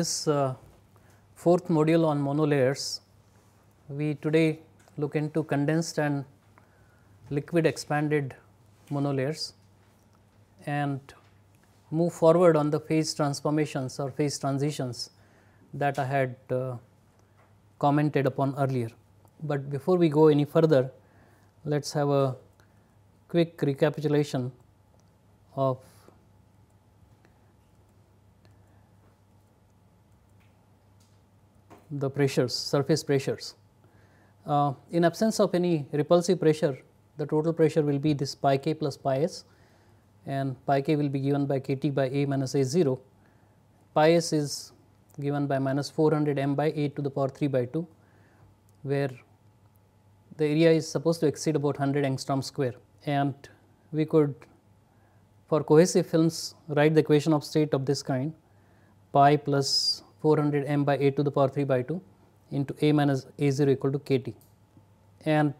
this uh, fourth module on monolayers, we today look into condensed and liquid expanded monolayers and move forward on the phase transformations or phase transitions that I had uh, commented upon earlier. But before we go any further, let us have a quick recapitulation of the pressures, surface pressures. Uh, in absence of any repulsive pressure, the total pressure will be this pi k plus pi s and pi k will be given by k t by a minus a 0. Pi s is given by minus 400 m by a to the power 3 by 2, where the area is supposed to exceed about 100 angstrom square. And we could for cohesive films write the equation of state of this kind pi plus 400 m by a to the power 3 by 2 into a minus a 0 equal to k t. And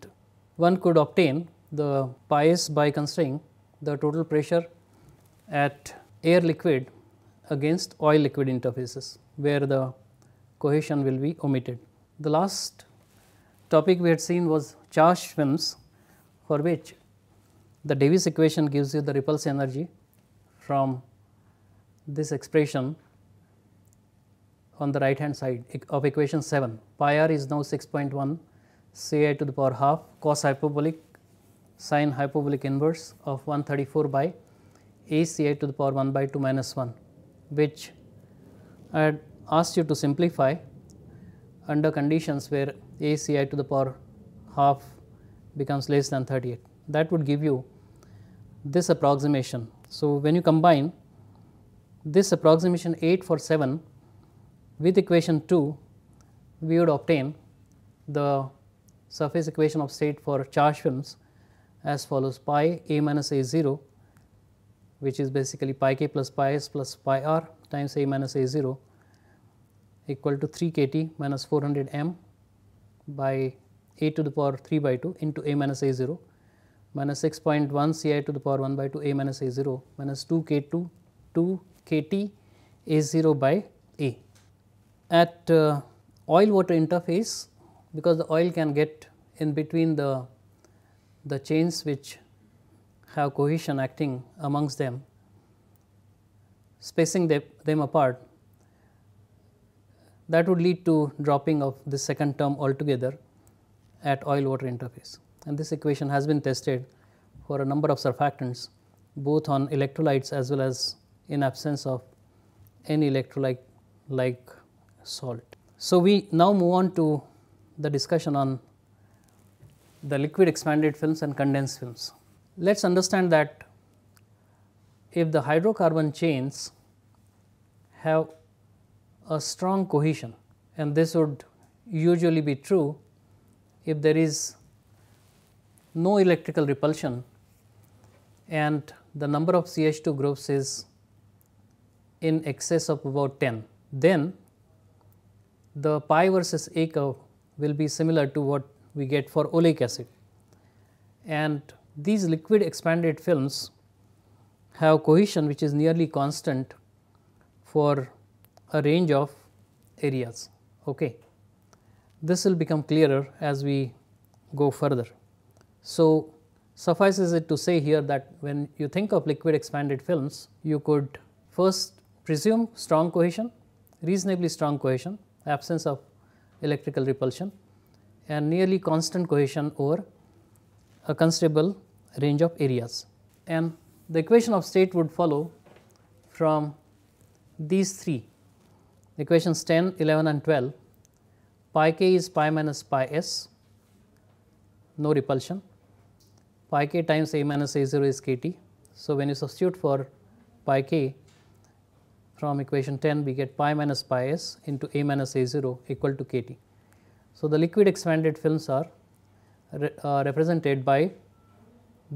one could obtain the s by considering the total pressure at air liquid against oil liquid interfaces where the cohesion will be omitted. The last topic we had seen was charge films for which the Davis equation gives you the repulse energy from this expression on the right hand side of equation 7. Pi r is now 6.1 Ci to the power half cos hyperbolic sine hyperbolic inverse of 134 by aci to the power 1 by 2 minus 1 which I had asked you to simplify under conditions where aci to the power half becomes less than 38. That would give you this approximation. So, when you combine this approximation 8 for 7 with equation 2 we would obtain the surface equation of state for charge films as follows pi a minus a 0 which is basically pi k plus pi s plus pi r times a minus a 0 equal to 3 k t minus 400 m by a to the power 3 by 2 into a minus a 0 minus 6.1 c i to the power 1 by 2 a minus a 0 minus 2 k 2 2 k t a 0 by at uh, oil water interface because the oil can get in between the, the chains which have cohesion acting amongst them, spacing them, them apart that would lead to dropping of the second term altogether at oil water interface. And this equation has been tested for a number of surfactants both on electrolytes as well as in absence of any electrolyte like salt. So, we now move on to the discussion on the liquid expanded films and condensed films. Let us understand that if the hydrocarbon chains have a strong cohesion and this would usually be true if there is no electrical repulsion and the number of CH2 groups is in excess of about 10, then the pi versus a curve will be similar to what we get for oleic acid. And these liquid expanded films have cohesion which is nearly constant for a range of areas. Okay. This will become clearer as we go further. So, suffices it to say here that when you think of liquid expanded films, you could first presume strong cohesion, reasonably strong cohesion absence of electrical repulsion and nearly constant cohesion over a considerable range of areas. And the equation of state would follow from these three equations 10, 11 and 12 pi k is pi minus pi s no repulsion pi k times a minus a 0 is k t. So, when you substitute for pi k from equation 10 we get pi minus pi s into A minus A0 equal to kT. So, the liquid expanded films are re, uh, represented by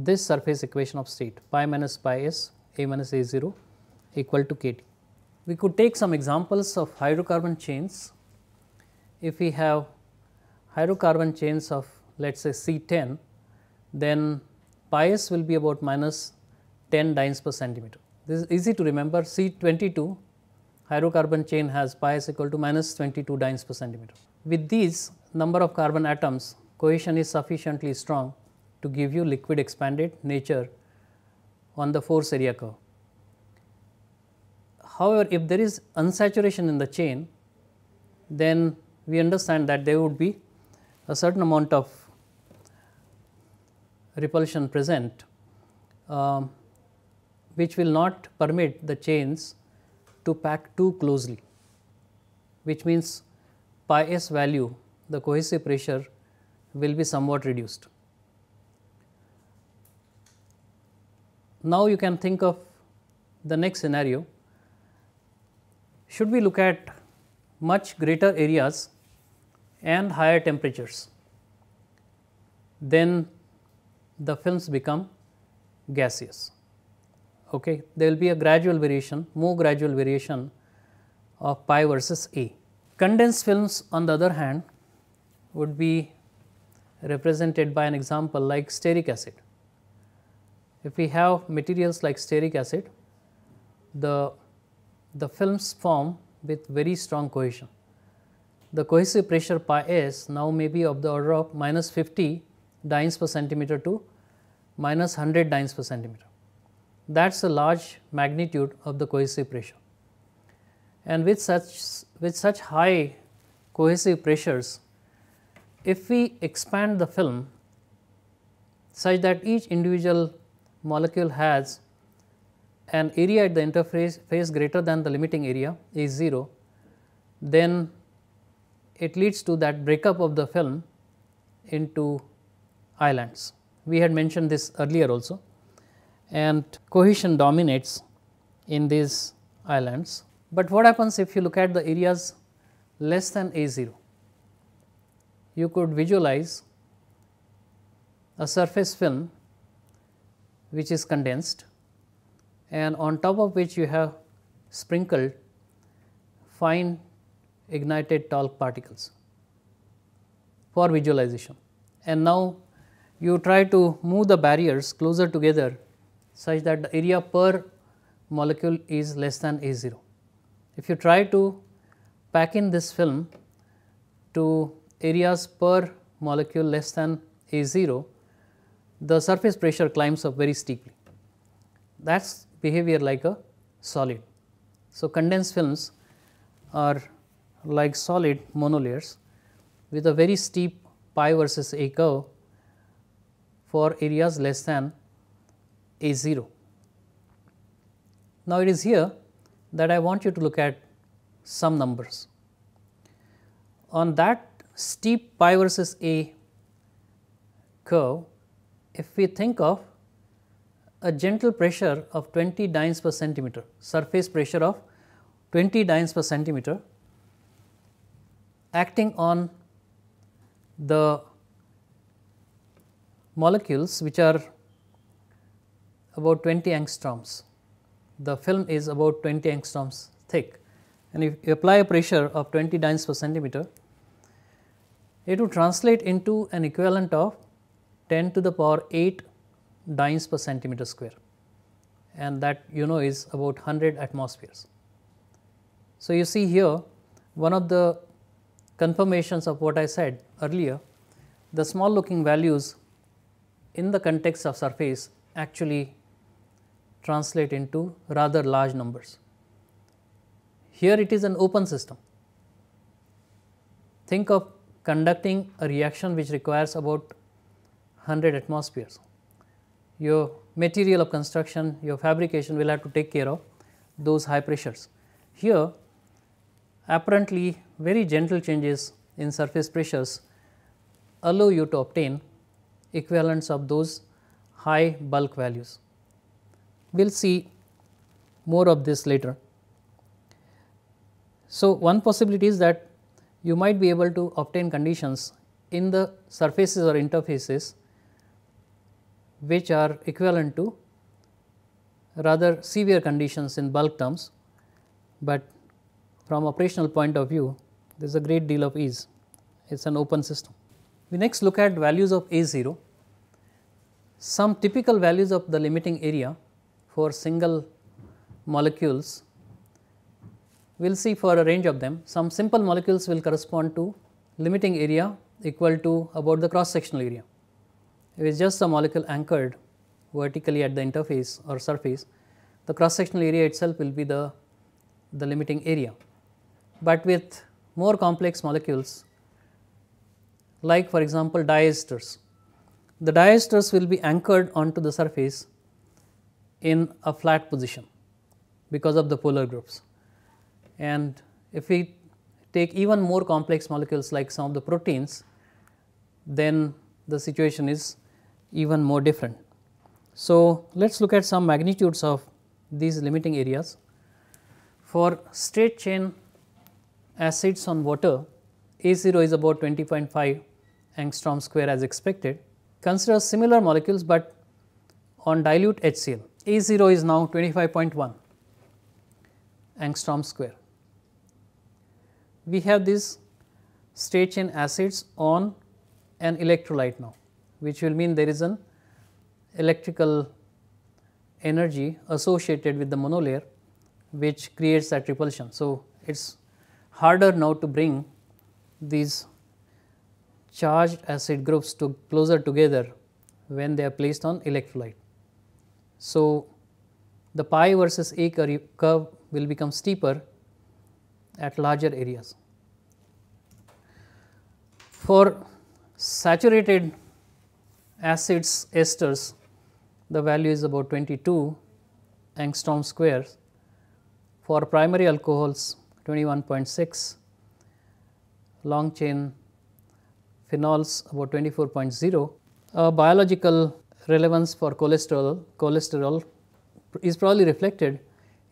this surface equation of state pi minus pi s A minus A0 equal to kT. We could take some examples of hydrocarbon chains. If we have hydrocarbon chains of let us say C 10, then pi s will be about minus 10 dynes per centimeter. This is easy to remember C22 hydrocarbon chain has pi is equal to minus 22 dynes per centimeter. With these number of carbon atoms cohesion is sufficiently strong to give you liquid expanded nature on the force area curve. However, if there is unsaturation in the chain then we understand that there would be a certain amount of repulsion present. Um, which will not permit the chains to pack too closely, which means pi s value the cohesive pressure will be somewhat reduced. Now, you can think of the next scenario. Should we look at much greater areas and higher temperatures, then the films become gaseous okay. there will be a gradual variation, more gradual variation of pi versus A. Condensed films on the other hand would be represented by an example like stearic acid. If we have materials like stearic acid, the, the films form with very strong cohesion. The cohesive pressure pi s now may be of the order of minus 50 dynes per centimeter to minus 100 dynes per centimeter that is a large magnitude of the cohesive pressure. And with such, with such high cohesive pressures, if we expand the film such that each individual molecule has an area at the interface phase greater than the limiting area is 0, then it leads to that breakup of the film into islands. We had mentioned this earlier also and cohesion dominates in these islands. But what happens if you look at the areas less than A0? You could visualize a surface film which is condensed and on top of which you have sprinkled fine ignited talc particles for visualization. And now you try to move the barriers closer together such that the area per molecule is less than A0. If you try to pack in this film to areas per molecule less than A0, the surface pressure climbs up very steeply. That is behavior like a solid. So, condensed films are like solid monolayers with a very steep pi versus a curve for areas less than a 0. Now, it is here that I want you to look at some numbers. On that steep pi versus A curve, if we think of a gentle pressure of 20 dynes per centimeter, surface pressure of 20 dynes per centimeter acting on the molecules which are about 20 angstroms. The film is about 20 angstroms thick and if you apply a pressure of 20 dynes per centimeter, it would translate into an equivalent of 10 to the power 8 dynes per centimeter square and that you know is about 100 atmospheres. So, you see here one of the confirmations of what I said earlier, the small looking values in the context of surface actually translate into rather large numbers. Here it is an open system. Think of conducting a reaction which requires about 100 atmospheres. Your material of construction, your fabrication will have to take care of those high pressures. Here apparently very gentle changes in surface pressures allow you to obtain equivalents of those high bulk values. We will see more of this later. So, one possibility is that you might be able to obtain conditions in the surfaces or interfaces which are equivalent to rather severe conditions in bulk terms, but from operational point of view there is a great deal of ease, it is an open system. We next look at values of A0. Some typical values of the limiting area for single molecules. We will see for a range of them some simple molecules will correspond to limiting area equal to about the cross sectional area. If It is just a molecule anchored vertically at the interface or surface, the cross sectional area itself will be the, the limiting area. But with more complex molecules like for example diesters, the diesters will be anchored onto the surface in a flat position because of the polar groups. And if we take even more complex molecules like some of the proteins, then the situation is even more different. So, let us look at some magnitudes of these limiting areas. For straight chain acids on water, A0 is about 20.5 angstrom square as expected. Consider similar molecules, but on dilute HCl. A 0 is now 25.1 angstrom square. We have these state chain acids on an electrolyte now, which will mean there is an electrical energy associated with the monolayer which creates that repulsion. So, it is harder now to bring these charged acid groups to closer together when they are placed on electrolyte. So, the pi versus a curve will become steeper at larger areas. For saturated acids esters the value is about 22 angstrom squares for primary alcohols 21.6 long chain phenols about 24.0 a biological relevance for cholesterol, cholesterol is probably reflected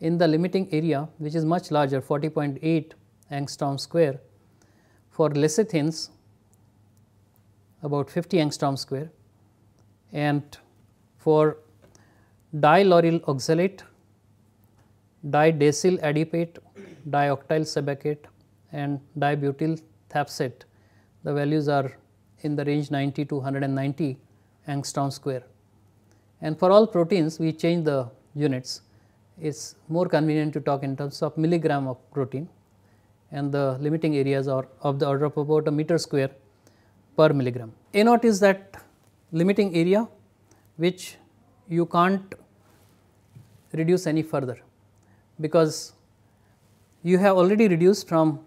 in the limiting area which is much larger 40.8 angstrom square for lecithins about 50 angstrom square and for dilauryl oxalate, didecyl adipate, dioctyl sebacate and dibutyl thapsate the values are in the range 90 to 190 angstrom square. And for all proteins we change the units, it is more convenient to talk in terms of milligram of protein and the limiting areas are of the order of about a meter square per milligram. A naught is that limiting area which you can't reduce any further because you have already reduced from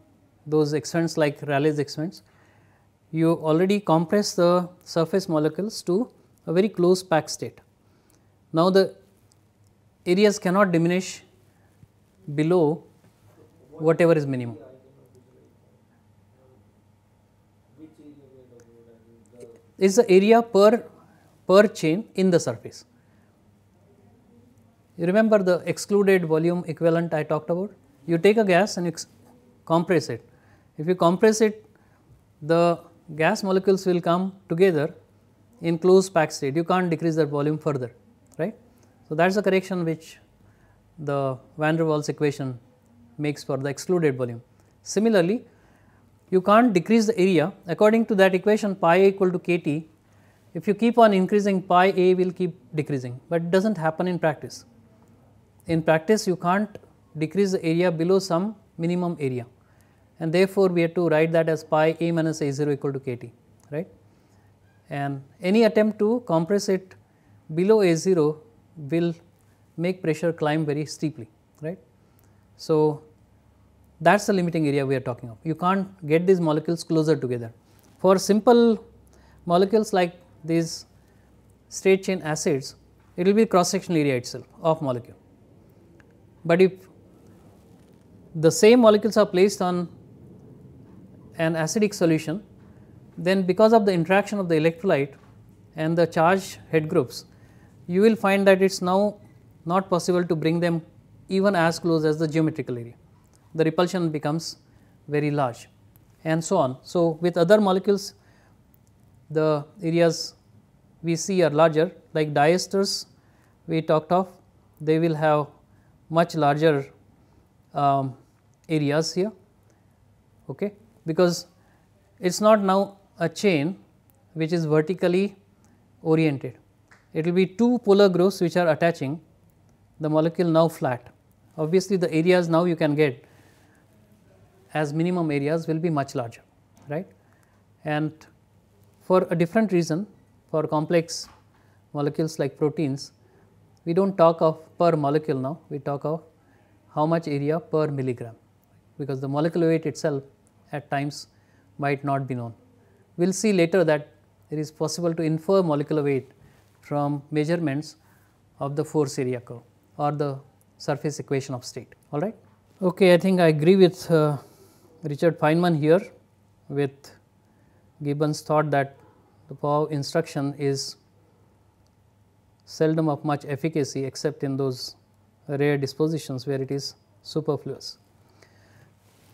those exponents like Rayleigh's exponents you already compress the surface molecules to a very close packed state. Now, the areas cannot diminish below whatever is minimum. Is the area per per chain in the surface. You remember the excluded volume equivalent I talked about? You take a gas and compress it. If you compress it, the gas molecules will come together in closed packed state, you can't decrease that volume further, right. So, that is the correction which the van der Waals equation makes for the excluded volume. Similarly, you can't decrease the area according to that equation pi a equal to kT, if you keep on increasing pi a will keep decreasing, but it does not happen in practice. In practice, you can't decrease the area below some minimum area and therefore, we have to write that as pi a minus a 0 equal to k t right. And any attempt to compress it below a 0 will make pressure climb very steeply right. So, that is the limiting area we are talking of. You can't get these molecules closer together. For simple molecules like these straight chain acids, it will be cross sectional area itself of molecule. But if the same molecules are placed on an acidic solution, then because of the interaction of the electrolyte and the charge head groups, you will find that it is now not possible to bring them even as close as the geometrical area. The repulsion becomes very large and so on. So, with other molecules the areas we see are larger like diesters we talked of they will have much larger um, areas here. Okay because it is not now a chain which is vertically oriented. It will be two polar groups which are attaching the molecule now flat. Obviously, the areas now you can get as minimum areas will be much larger, right. And for a different reason for complex molecules like proteins, we do not talk of per molecule now, we talk of how much area per milligram because the molecular weight itself at times might not be known. We will see later that it is possible to infer molecular weight from measurements of the force area curve or the surface equation of state all right. Okay, I think I agree with uh, Richard Feynman here with Gibbons thought that the power instruction is seldom of much efficacy except in those rare dispositions where it is superfluous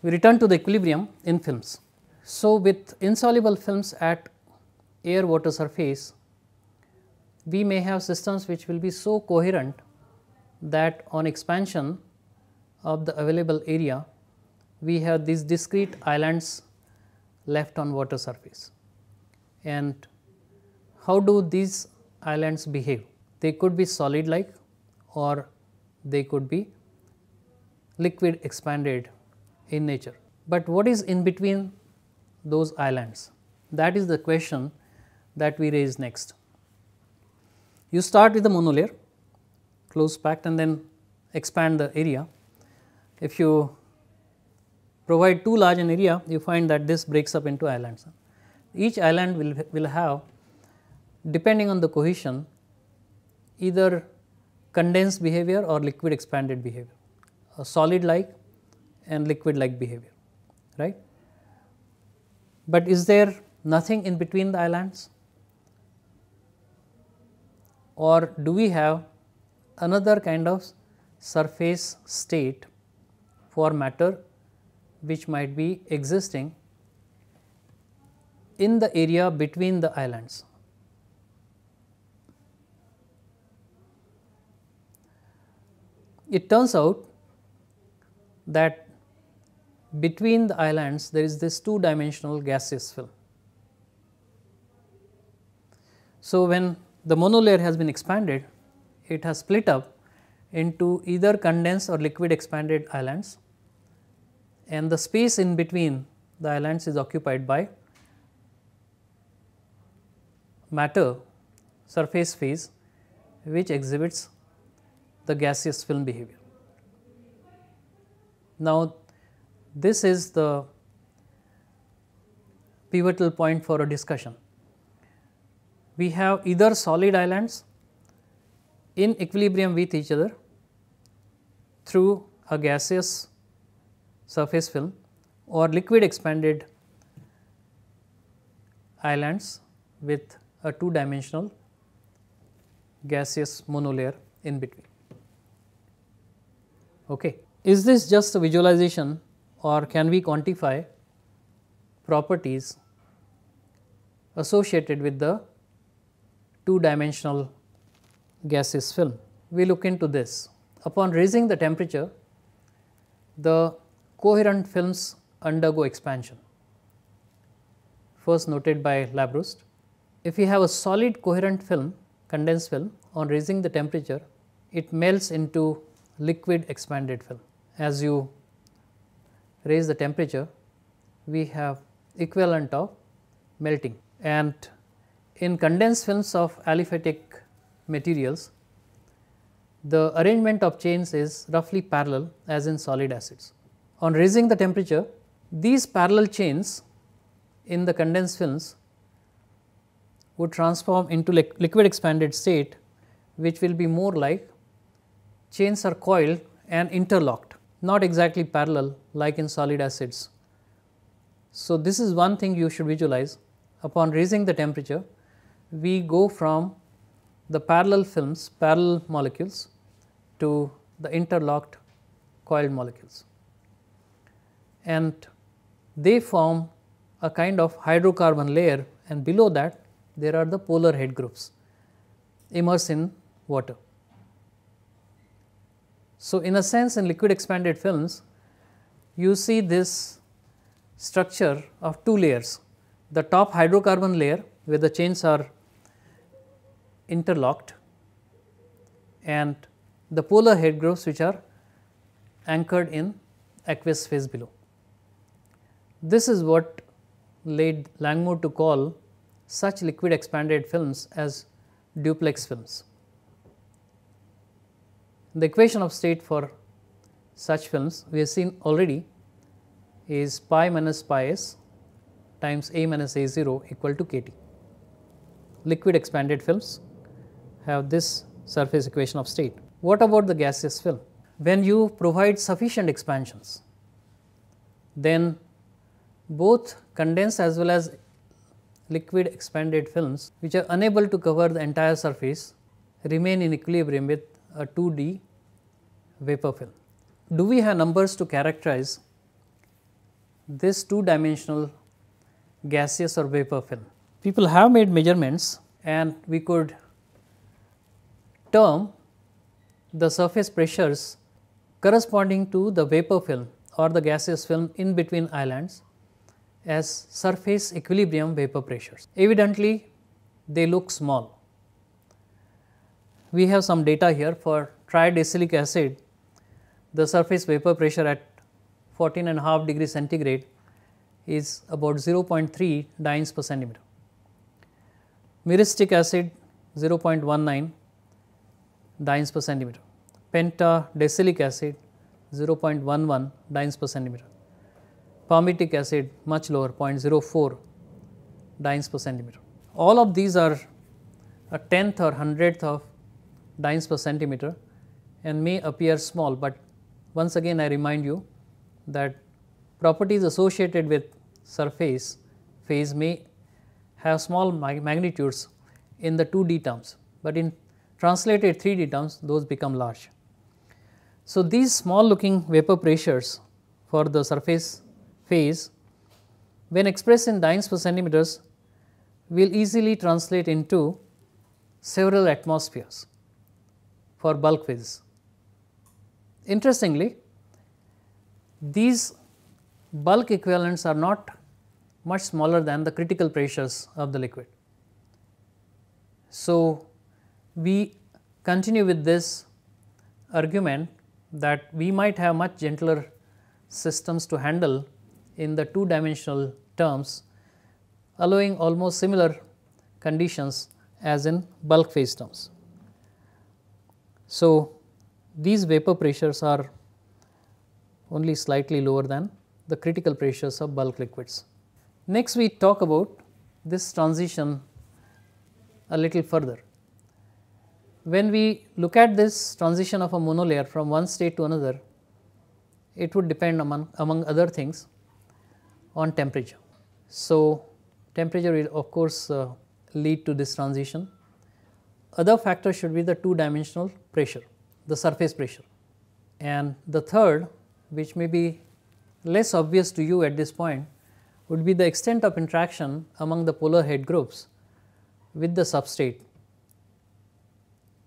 we return to the equilibrium in films. So, with insoluble films at air water surface, we may have systems which will be so coherent that on expansion of the available area, we have these discrete islands left on water surface. And how do these islands behave? They could be solid like or they could be liquid expanded in nature. But what is in between those islands? That is the question that we raise next. You start with the monolayer, close packed and then expand the area. If you provide too large an area, you find that this breaks up into islands. Each island will, will have depending on the cohesion either condensed behavior or liquid expanded behavior. A solid like and liquid like behavior, right. But is there nothing in between the islands? Or do we have another kind of surface state for matter which might be existing in the area between the islands. It turns out that between the islands there is this two dimensional gaseous film. So, when the monolayer has been expanded, it has split up into either condensed or liquid expanded islands and the space in between the islands is occupied by matter surface phase which exhibits the gaseous film behavior. Now, this is the pivotal point for a discussion. We have either solid islands in equilibrium with each other through a gaseous surface film or liquid expanded islands with a two dimensional gaseous monolayer in between. Okay. Is this just a visualization or can we quantify properties associated with the two dimensional gaseous film. We look into this. Upon raising the temperature, the coherent films undergo expansion, first noted by Labrust. If we have a solid coherent film, condensed film, on raising the temperature, it melts into liquid expanded film as you raise the temperature, we have equivalent of melting. And in condensed films of aliphatic materials, the arrangement of chains is roughly parallel as in solid acids. On raising the temperature, these parallel chains in the condensed films would transform into li liquid expanded state which will be more like chains are coiled and interlocked, not exactly parallel like in solid acids. So, this is one thing you should visualize upon raising the temperature we go from the parallel films parallel molecules to the interlocked coiled molecules and they form a kind of hydrocarbon layer and below that there are the polar head groups immersed in water. So, in a sense in liquid expanded films you see this structure of two layers. The top hydrocarbon layer where the chains are interlocked and the polar head groups which are anchored in aqueous phase below. This is what led Langmuir to call such liquid expanded films as duplex films. The equation of state for such films we have seen already is pi minus pi s times A minus A 0 equal to k t. Liquid expanded films have this surface equation of state. What about the gaseous film? When you provide sufficient expansions, then both condensed as well as liquid expanded films which are unable to cover the entire surface remain in equilibrium with a 2D vapor film do we have numbers to characterize this two dimensional gaseous or vapor film? People have made measurements and we could term the surface pressures corresponding to the vapor film or the gaseous film in between islands as surface equilibrium vapor pressures. Evidently, they look small. We have some data here for tridicylic acid the surface vapor pressure at 14.5 degree centigrade is about 0.3 dynes per centimeter. Myristic acid 0.19 dynes per centimeter, pentadecilic acid 0.11 dynes per centimeter, palmitic acid much lower 0.04 dynes per centimeter. All of these are a tenth or hundredth of dynes per centimeter and may appear small, but once again I remind you that properties associated with surface phase may have small magnitudes in the 2D terms, but in translated 3D terms those become large. So, these small looking vapor pressures for the surface phase when expressed in dynes per centimeters will easily translate into several atmospheres for bulk phases. Interestingly, these bulk equivalents are not much smaller than the critical pressures of the liquid. So, we continue with this argument that we might have much gentler systems to handle in the two dimensional terms allowing almost similar conditions as in bulk phase terms. So, these vapor pressures are only slightly lower than the critical pressures of bulk liquids. Next we talk about this transition a little further. When we look at this transition of a monolayer from one state to another, it would depend among, among other things on temperature. So, temperature will of course uh, lead to this transition. Other factor should be the two dimensional pressure the surface pressure. And the third which may be less obvious to you at this point would be the extent of interaction among the polar head groups with the substrate.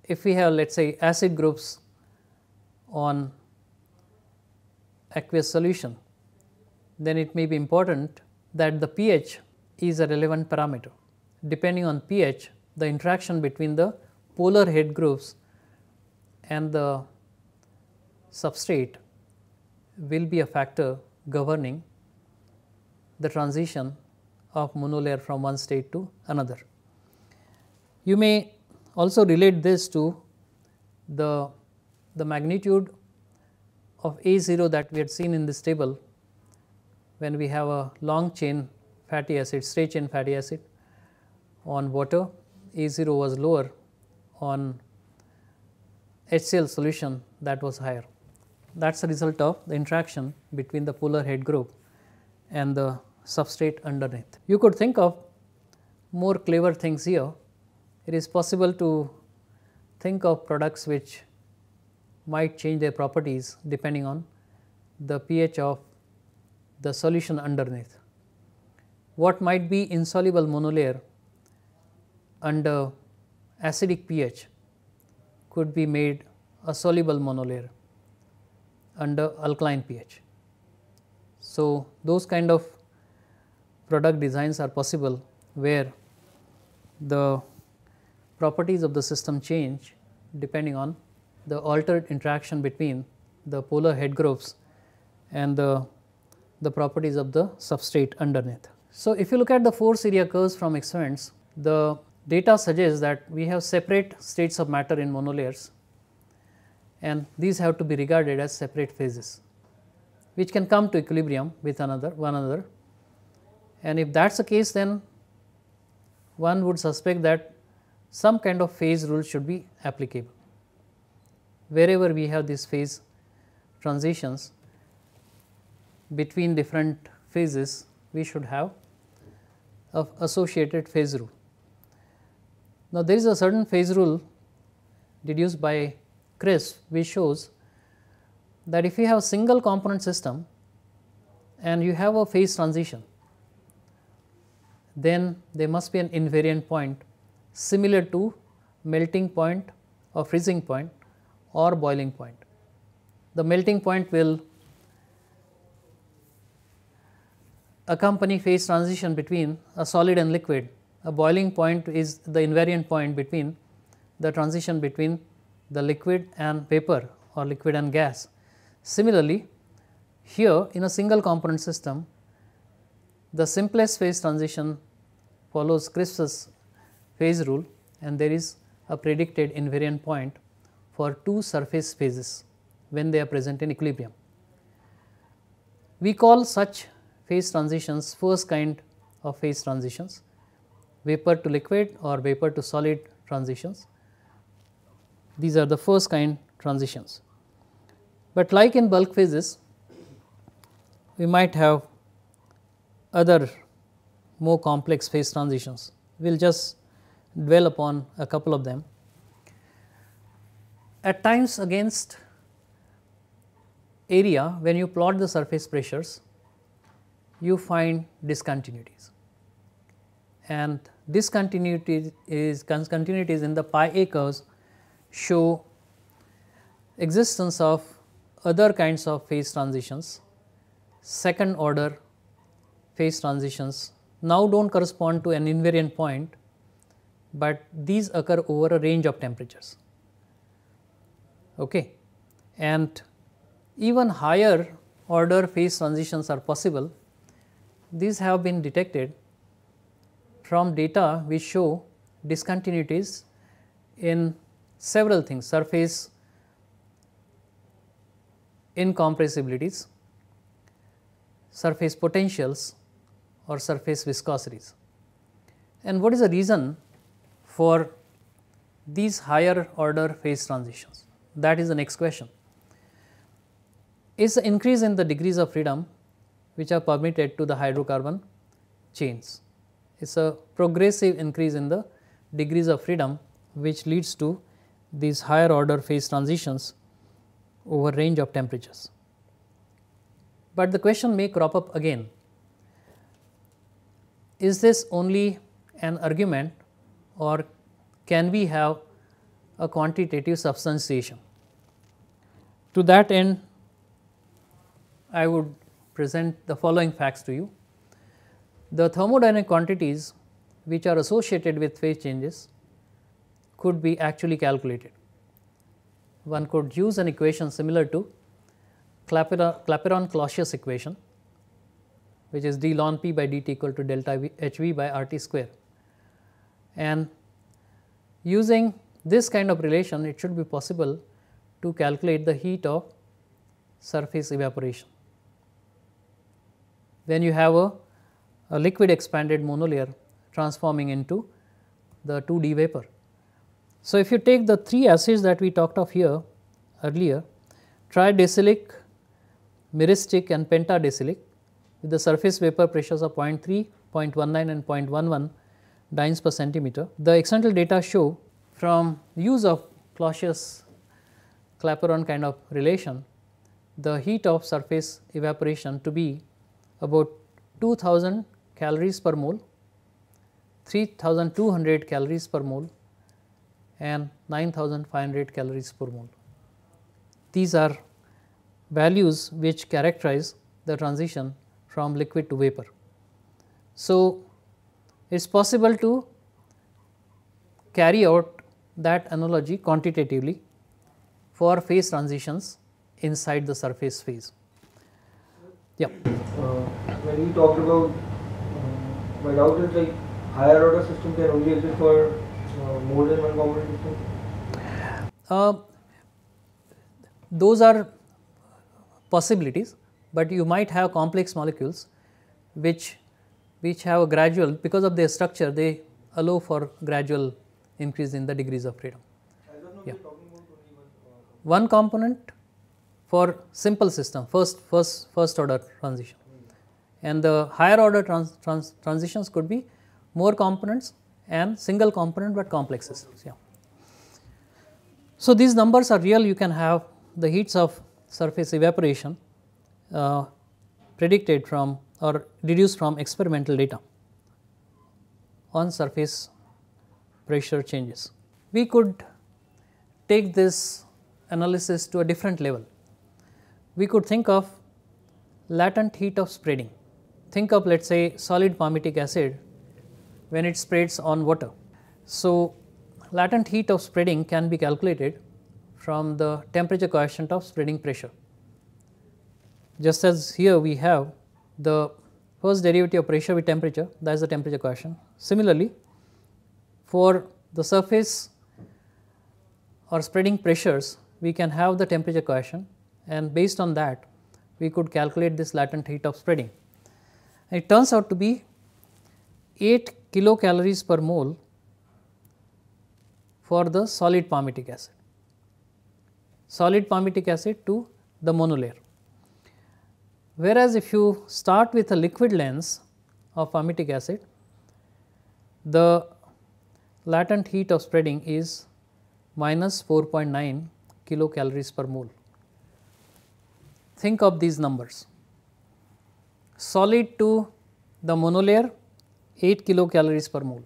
If we have let us say acid groups on aqueous solution, then it may be important that the pH is a relevant parameter. Depending on pH, the interaction between the polar head groups and the substrate will be a factor governing the transition of monolayer from one state to another. You may also relate this to the, the magnitude of A0 that we had seen in this table when we have a long chain fatty acid, straight chain fatty acid on water, A0 was lower on HCl solution that was higher. That is the result of the interaction between the polar head group and the substrate underneath. You could think of more clever things here. It is possible to think of products which might change their properties depending on the pH of the solution underneath. What might be insoluble monolayer under acidic pH could be made a soluble monolayer under alkaline pH. So, those kind of product designs are possible where the properties of the system change depending on the altered interaction between the polar head groups and the, the properties of the substrate underneath. So, if you look at the force area curves from experiments, the data suggests that we have separate states of matter in monolayers and these have to be regarded as separate phases which can come to equilibrium with another one another and if that is the case then one would suspect that some kind of phase rule should be applicable. Wherever we have these phase transitions between different phases we should have associated phase rule. Now, there is a certain phase rule deduced by Crisp which shows that if you have a single component system and you have a phase transition, then there must be an invariant point similar to melting point or freezing point or boiling point. The melting point will accompany phase transition between a solid and liquid a boiling point is the invariant point between the transition between the liquid and vapor or liquid and gas. Similarly, here in a single component system, the simplest phase transition follows Crisp's phase rule and there is a predicted invariant point for two surface phases when they are present in equilibrium. We call such phase transitions first kind of phase transitions vapor to liquid or vapor to solid transitions. These are the first kind transitions. But like in bulk phases, we might have other more complex phase transitions. We will just dwell upon a couple of them. At times against area when you plot the surface pressures, you find discontinuities and Discontinuities is continuities in the pi a curves show existence of other kinds of phase transitions, second order phase transitions now do not correspond to an invariant point, but these occur over a range of temperatures. Okay. And even higher order phase transitions are possible. These have been detected from data we show discontinuities in several things surface incompressibilities, surface potentials or surface viscosities. And what is the reason for these higher order phase transitions? That is the next question. Is the increase in the degrees of freedom which are permitted to the hydrocarbon chains. It is a progressive increase in the degrees of freedom which leads to these higher order phase transitions over range of temperatures. But the question may crop up again, is this only an argument or can we have a quantitative substantiation? To that end, I would present the following facts to you. The thermodynamic quantities which are associated with phase changes could be actually calculated. One could use an equation similar to Clapeyron-Clausius equation which is d ln p by dt equal to delta v, hv by rt square. And using this kind of relation it should be possible to calculate the heat of surface evaporation. When you have a a liquid expanded monolayer transforming into the 2D vapor. So, if you take the three acids that we talked of here earlier tridecylic, myristic and pentadecylic, with the surface vapor pressures of 0.3, 0.19 and 0.11 dynes per centimeter. The external data show from use of Clausius clapeyron kind of relation the heat of surface evaporation to be about 2000 calories per mole, 3200 calories per mole and 9500 calories per mole. These are values which characterize the transition from liquid to vapor. So, it is possible to carry out that analogy quantitatively for phase transitions inside the surface phase. Yeah. Uh, when you talked about my doubt is like higher order system can only exist for uh, more than one component system? Uh, those are possibilities, but you might have complex molecules which which have a gradual because of their structure they allow for gradual increase in the degrees of freedom. Yeah. Uh, one component for simple system first first first order transition and the higher order trans, trans, transitions could be more components and single component but complexes. Yeah. So, these numbers are real you can have the heats of surface evaporation uh, predicted from or deduced from experimental data on surface pressure changes. We could take this analysis to a different level. We could think of latent heat of spreading think of let us say solid palmitic acid when it spreads on water. So, latent heat of spreading can be calculated from the temperature coefficient of spreading pressure. Just as here we have the first derivative of pressure with temperature that is the temperature coefficient. Similarly, for the surface or spreading pressures we can have the temperature coefficient and based on that we could calculate this latent heat of spreading. It turns out to be 8 kilocalories per mole for the solid palmitic acid, solid palmitic acid to the monolayer. Whereas, if you start with a liquid lens of palmitic acid, the latent heat of spreading is minus 4.9 kilocalories per mole. Think of these numbers solid to the monolayer 8 kilocalories per mole.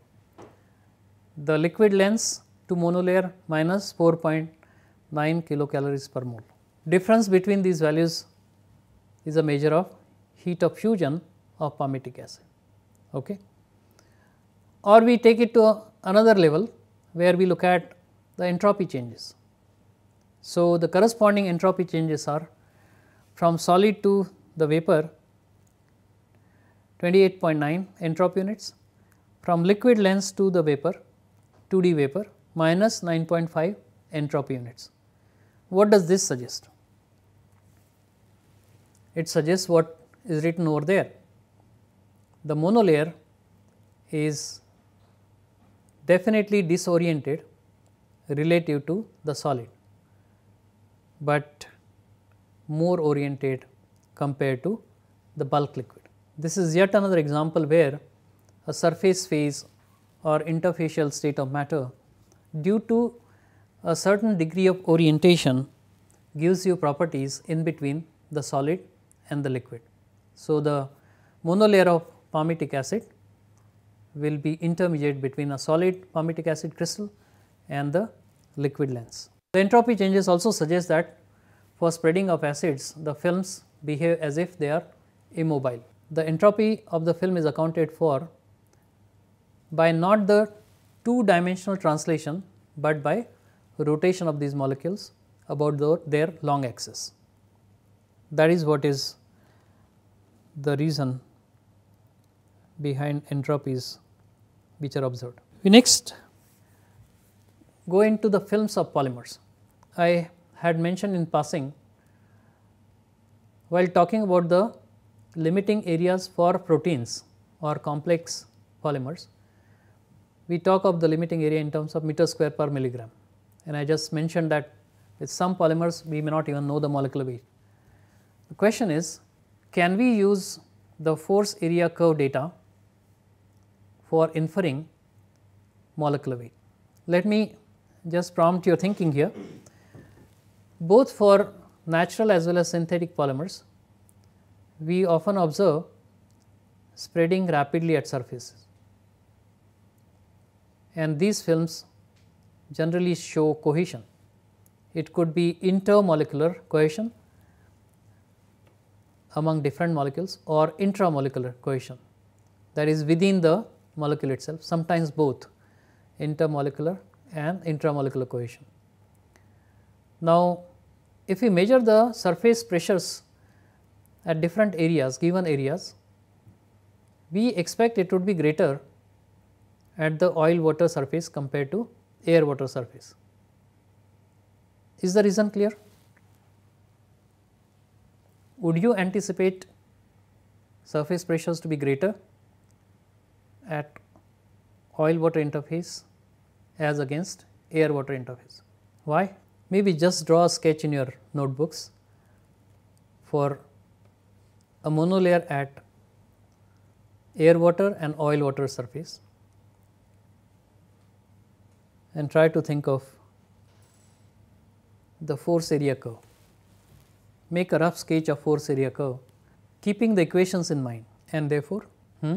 The liquid lens to monolayer minus 4.9 kilocalories per mole. Difference between these values is a measure of heat of fusion of palmitic acid. Okay. Or we take it to another level where we look at the entropy changes. So, the corresponding entropy changes are from solid to the vapor 28.9 entrop units from liquid lens to the vapor 2D vapor minus 9.5 entrop units. What does this suggest? It suggests what is written over there. The monolayer is definitely disoriented relative to the solid, but more oriented compared to the bulk liquid. This is yet another example where a surface phase or interfacial state of matter due to a certain degree of orientation gives you properties in between the solid and the liquid. So, the monolayer of palmitic acid will be intermediate between a solid palmitic acid crystal and the liquid lens. The entropy changes also suggest that for spreading of acids the films behave as if they are immobile the entropy of the film is accounted for by not the two dimensional translation, but by rotation of these molecules about the, their long axis. That is what is the reason behind entropies which are observed. We next go into the films of polymers. I had mentioned in passing while talking about the limiting areas for proteins or complex polymers, we talk of the limiting area in terms of meter square per milligram and I just mentioned that with some polymers we may not even know the molecular weight. The question is can we use the force area curve data for inferring molecular weight. Let me just prompt your thinking here both for natural as well as synthetic polymers we often observe spreading rapidly at surfaces and these films generally show cohesion. It could be intermolecular cohesion among different molecules or intramolecular cohesion that is within the molecule itself sometimes both intermolecular and intramolecular cohesion. Now, if we measure the surface pressures at different areas given areas, we expect it would be greater at the oil water surface compared to air water surface. Is the reason clear? Would you anticipate surface pressures to be greater at oil water interface as against air water interface. Why? Maybe just draw a sketch in your notebooks for a monolayer at air water and oil water surface and try to think of the force area curve. Make a rough sketch of force area curve keeping the equations in mind and therefore hmm?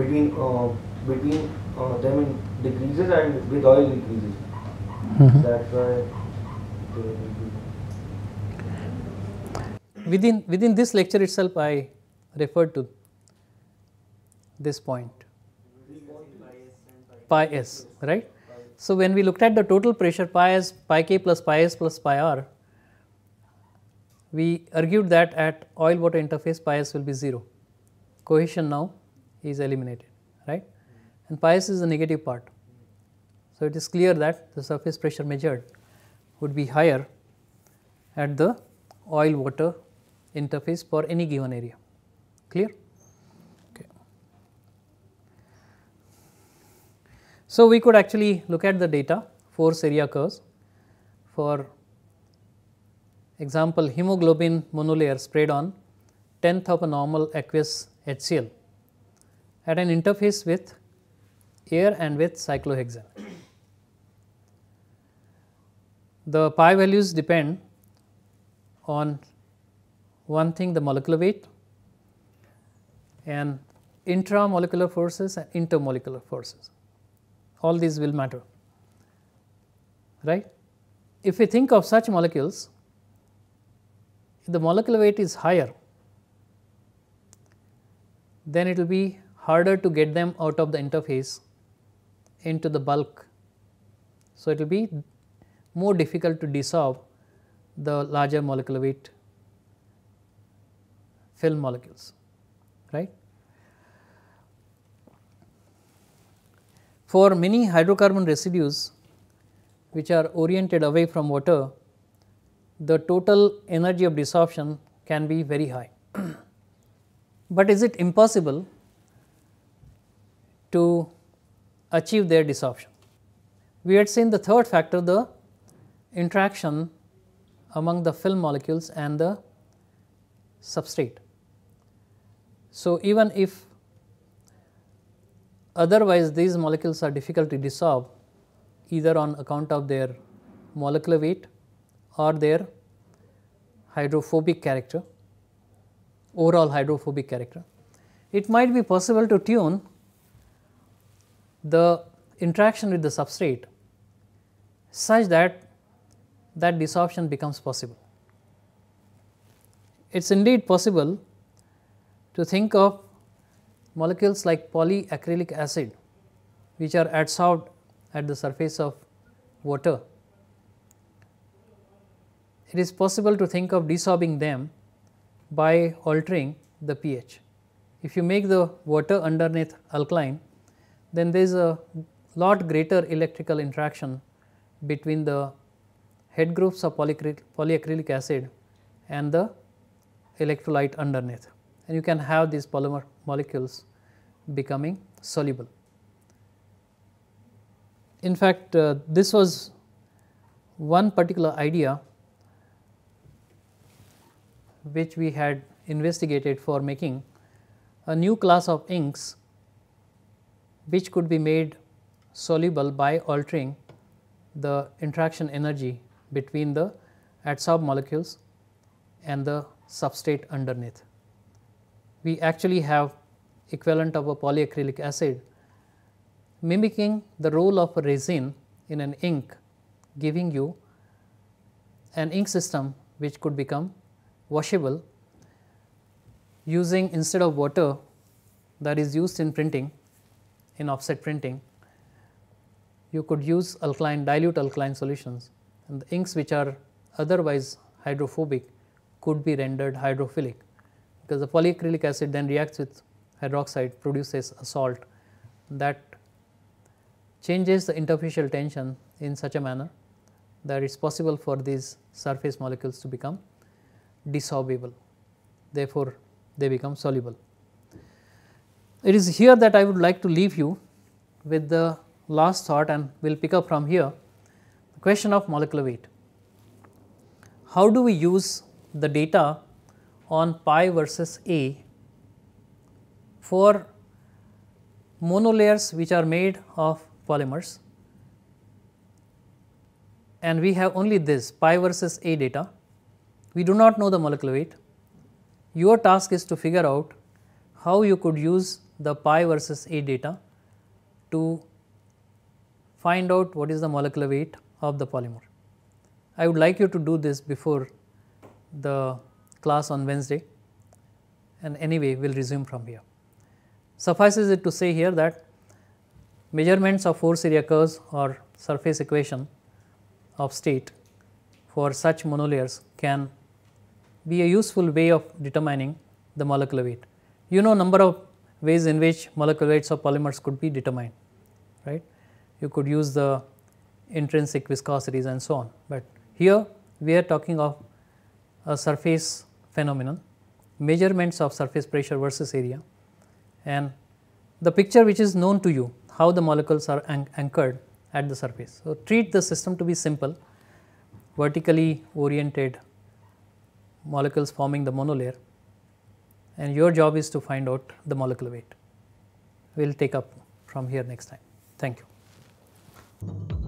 between uh, between uh, them decreases and with oil increases. Mm -hmm. That's why within, within this lecture itself I referred to this point pi s right. So, when we looked at the total pressure pi s pi k plus pi s plus pi r we argued that at oil water interface pi s will be 0 cohesion now is eliminated right and pi s is the negative part. So, it is clear that the surface pressure measured would be higher at the oil water interface for any given area. Clear? Okay. So, we could actually look at the data force area curves for example hemoglobin monolayer sprayed on tenth of a normal aqueous HCl at an interface with air and with cyclohexane. The pi values depend on one thing the molecular weight and intramolecular forces and intermolecular forces all these will matter right. If we think of such molecules if the molecular weight is higher then it will be harder to get them out of the interface into the bulk. So, it will be more difficult to dissolve the larger molecular weight film molecules, right. For many hydrocarbon residues which are oriented away from water, the total energy of desorption can be very high. but is it impossible to achieve their desorption? We had seen the third factor, the interaction among the film molecules and the substrate. So, even if otherwise these molecules are difficult to dissolve either on account of their molecular weight or their hydrophobic character, overall hydrophobic character. It might be possible to tune the interaction with the substrate such that that desorption becomes possible. It is indeed possible to think of molecules like polyacrylic acid which are adsorbed at the surface of water. It is possible to think of desorbing them by altering the pH. If you make the water underneath alkaline, then there is a lot greater electrical interaction between the head groups of polyacrylic acid and the electrolyte underneath and you can have these polymer molecules becoming soluble. In fact, uh, this was one particular idea which we had investigated for making a new class of inks which could be made soluble by altering the interaction energy between the adsorb molecules and the substrate underneath we actually have equivalent of a polyacrylic acid mimicking the role of a resin in an ink giving you an ink system which could become washable using instead of water that is used in printing in offset printing you could use alkaline dilute alkaline solutions and the inks which are otherwise hydrophobic could be rendered hydrophilic because the polyacrylic acid then reacts with hydroxide produces a salt that changes the interfacial tension in such a manner that it is possible for these surface molecules to become desolvable. Therefore, they become soluble. It is here that I would like to leave you with the last thought and we will pick up from here the question of molecular weight. How do we use the data on pi versus A for monolayers which are made of polymers and we have only this pi versus A data. We do not know the molecular weight. Your task is to figure out how you could use the pi versus A data to find out what is the molecular weight of the polymer. I would like you to do this before the class on Wednesday and anyway we will resume from here. Suffices it to say here that measurements of force area curves or surface equation of state for such monolayers can be a useful way of determining the molecular weight. You know number of ways in which molecular weights of polymers could be determined, right. You could use the intrinsic viscosities and so on, but here we are talking of a surface phenomenon, measurements of surface pressure versus area and the picture which is known to you how the molecules are anchored at the surface. So, treat the system to be simple vertically oriented molecules forming the monolayer and your job is to find out the molecular weight. We will take up from here next time. Thank you.